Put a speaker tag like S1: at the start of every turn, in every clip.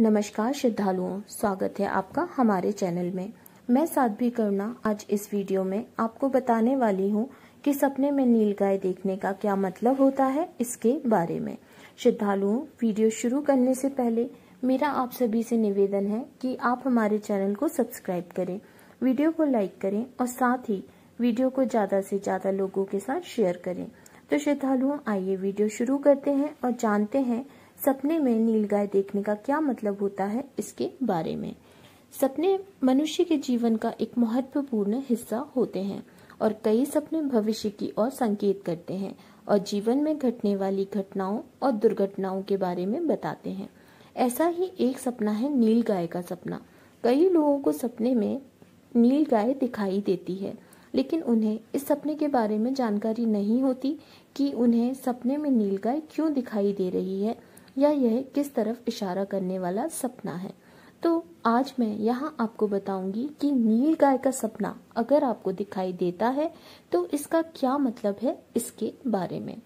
S1: नमस्कार श्रद्धालुओं स्वागत है आपका हमारे चैनल में मैं साध्वी करुणा आज इस वीडियो में आपको बताने वाली हूँ कि सपने में नील गाय देखने का क्या मतलब होता है इसके बारे में श्रद्धालुओं वीडियो शुरू करने से पहले मेरा आप सभी से निवेदन है कि आप हमारे चैनल को सब्सक्राइब करें वीडियो को लाइक करें और साथ ही वीडियो को ज़्यादा से ज़्यादा लोगों के साथ शेयर करें तो श्रद्धालुओं आइए वीडियो शुरू करते हैं और जानते हैं सपने में नीलगाय देखने का क्या मतलब होता है इसके बारे में सपने मनुष्य के जीवन का एक महत्वपूर्ण हिस्सा होते हैं और कई सपने भविष्य की ओर संकेत करते हैं और जीवन में घटने वाली घटनाओं और दुर्घटनाओं के बारे में बताते हैं ऐसा ही एक सपना है नील गाय का सपना कई लोगों को सपने में नील गाय दिखाई देती है लेकिन उन्हें इस सपने के बारे में जानकारी नहीं होती कि उन्हें सपने में नील गाय क्यों दिखाई दे रही है या यह किस तरफ इशारा करने वाला सपना है तो आज मैं यहाँ आपको बताऊंगी कि नील गाय का सपना अगर आपको दिखाई देता है तो इसका क्या मतलब है इसके बारे में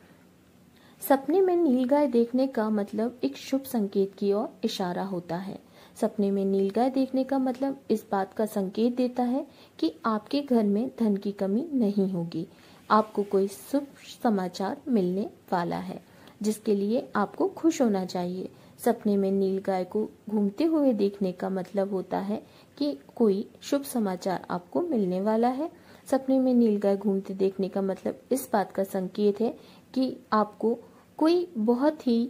S1: सपने में नील गाय देखने का मतलब एक शुभ संकेत की ओर इशारा होता है सपने में नील गाय देखने का मतलब इस बात का संकेत देता है कि आपके घर में धन की कमी नहीं होगी आपको कोई शुभ समाचार मिलने वाला है जिसके लिए आपको खुश होना चाहिए सपने में नील गाय को घूमते हुए देखने का मतलब होता है कि कोई शुभ समाचार आपको मिलने वाला है सपने में नील गाय घूमते देखने का मतलब इस बात का संकेत है कि आपको कोई बहुत ही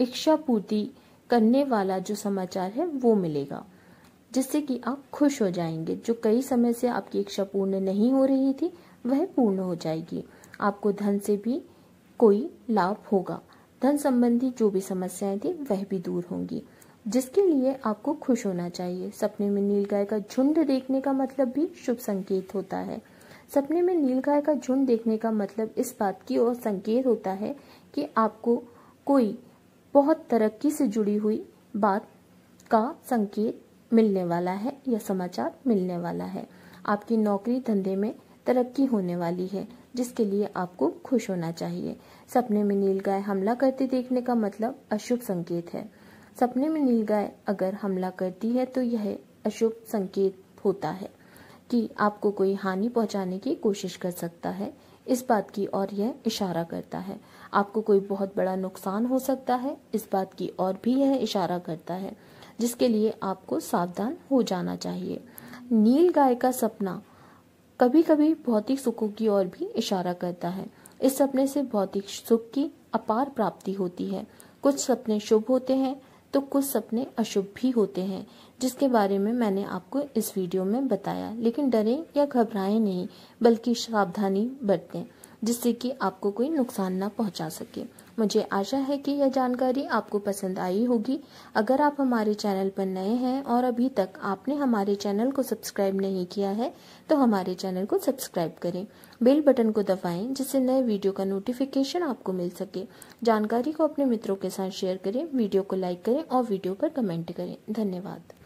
S1: इच्छा पूर्ति करने वाला जो समाचार है वो मिलेगा जिससे कि आप खुश हो जाएंगे जो कई समय से आपकी इच्छा पूर्ण नहीं हो रही थी वह पूर्ण हो जाएगी आपको धन से भी कोई लाभ होगा धन संबंधी जो भी समस्याएं थी वह भी दूर होंगी जिसके लिए आपको खुश होना चाहिए सपने में नीलगाय का झुंड देखने का मतलब भी शुभ संकेत होता है सपने में नीलगाय का झुंड देखने का मतलब इस बात की ओर संकेत होता है कि आपको कोई बहुत तरक्की से जुड़ी हुई बात का संकेत मिलने वाला है या समाचार मिलने वाला है आपकी नौकरी धंधे में तरक्की होने वाली है जिसके लिए आपको खुश होना चाहिए सपने में नीलगाय हमला करते देखने का मतलब अशुभ संकेत है सपने में नीलगाय अगर हमला करती है तो यह अशुभ संकेत होता है कि आपको कोई हानि पहुंचाने की कोशिश कर सकता है इस बात की और यह इशारा करता है आपको कोई बहुत बड़ा नुकसान हो सकता है इस बात की और भी यह इशारा करता है जिसके लिए आपको सावधान हो जाना चाहिए नील गाय का सपना कभी कभी भौतिक सुखों की ओर भी इशारा करता है इस सपने से भौतिक सुख की अपार प्राप्ति होती है कुछ सपने शुभ होते हैं तो कुछ सपने अशुभ भी होते हैं जिसके बारे में मैंने आपको इस वीडियो में बताया लेकिन डरें या घबराएं नहीं बल्कि सावधानी बरतें जिससे कि आपको कोई नुकसान ना पहुंचा सके मुझे आशा है कि यह जानकारी आपको पसंद आई होगी अगर आप हमारे चैनल पर नए हैं और अभी तक आपने हमारे चैनल को सब्सक्राइब नहीं किया है तो हमारे चैनल को सब्सक्राइब करें बेल बटन को दबाएं जिससे नए वीडियो का नोटिफिकेशन आपको मिल सके जानकारी को अपने मित्रों के साथ शेयर करें वीडियो को लाइक करें और वीडियो पर कमेंट करें धन्यवाद